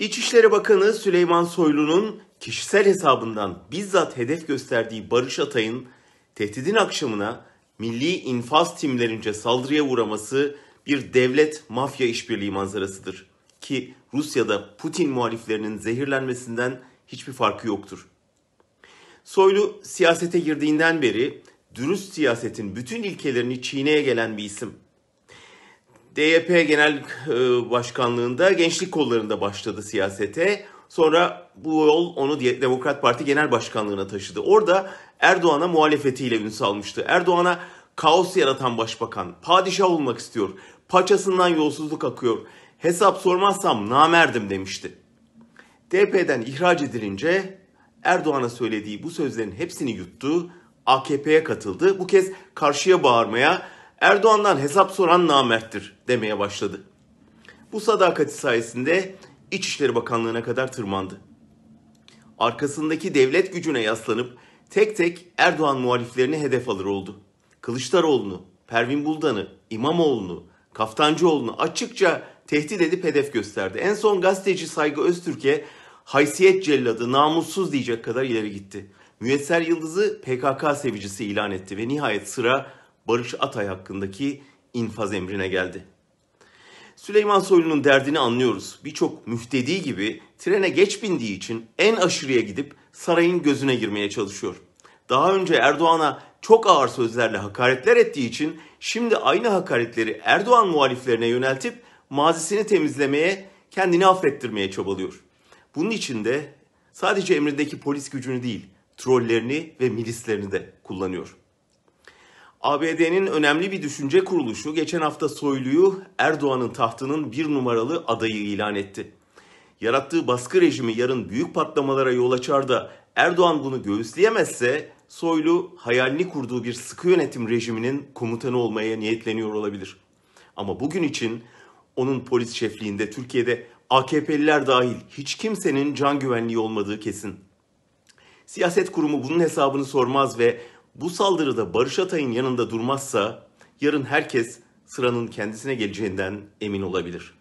İçişleri Bakanı Süleyman Soylu'nun kişisel hesabından bizzat hedef gösterdiği Barış Atay'ın tehdidin akşamına milli infaz timlerince saldırıya uğraması bir devlet mafya işbirliği manzarasıdır. Ki Rusya'da Putin muhaliflerinin zehirlenmesinden hiçbir farkı yoktur. Soylu siyasete girdiğinden beri dürüst siyasetin bütün ilkelerini çiğneye gelen bir isim. DYP Genel e, Başkanlığında gençlik kollarında başladı siyasete. Sonra bu yol onu Demokrat Parti Genel Başkanlığına taşıdı. Orada Erdoğan'a muhalefetiyle ün salmıştı. Erdoğan'a kaos yaratan başbakan, padişah olmak istiyor, paçasından yolsuzluk akıyor, hesap sormazsam namerdim demişti. DP'den ihraç edilince Erdoğan'a söylediği bu sözlerin hepsini yuttu, AKP'ye katıldı. Bu kez karşıya bağırmaya, Erdoğan'dan hesap soran namerttir demeye başladı. Bu sadakati sayesinde İçişleri Bakanlığı'na kadar tırmandı. Arkasındaki devlet gücüne yaslanıp tek tek Erdoğan muhaliflerini hedef alır oldu. Kılıçdaroğlu'nu, Pervin Buldan'ı, İmamoğlu'nu, Kaftancıoğlu'nu açıkça tehdit edip hedef gösterdi. En son gazeteci Saygı Öztürk'e haysiyet celladı, namussuz diyecek kadar ileri gitti. Müyesser Yıldız'ı PKK sevicisi ilan etti ve nihayet sıra Barış Atay hakkındaki infaz emrine geldi. Süleyman Soylu'nun derdini anlıyoruz. Birçok müftedi gibi trene geç bindiği için en aşırıya gidip sarayın gözüne girmeye çalışıyor. Daha önce Erdoğan'a çok ağır sözlerle hakaretler ettiği için şimdi aynı hakaretleri Erdoğan muhaliflerine yöneltip mazisini temizlemeye, kendini affettirmeye çabalıyor. Bunun için de sadece emrindeki polis gücünü değil, trollerini ve milislerini de kullanıyor. ABD'nin önemli bir düşünce kuruluşu geçen hafta Soylu'yu Erdoğan'ın tahtının bir numaralı adayı ilan etti. Yarattığı baskı rejimi yarın büyük patlamalara yol açar da Erdoğan bunu göğüsleyemezse Soylu hayalini kurduğu bir sıkı yönetim rejiminin komutanı olmaya niyetleniyor olabilir. Ama bugün için onun polis şefliğinde Türkiye'de AKP'liler dahil hiç kimsenin can güvenliği olmadığı kesin. Siyaset kurumu bunun hesabını sormaz ve bu saldırıda Barış Atay'ın yanında durmazsa yarın herkes sıranın kendisine geleceğinden emin olabilir.''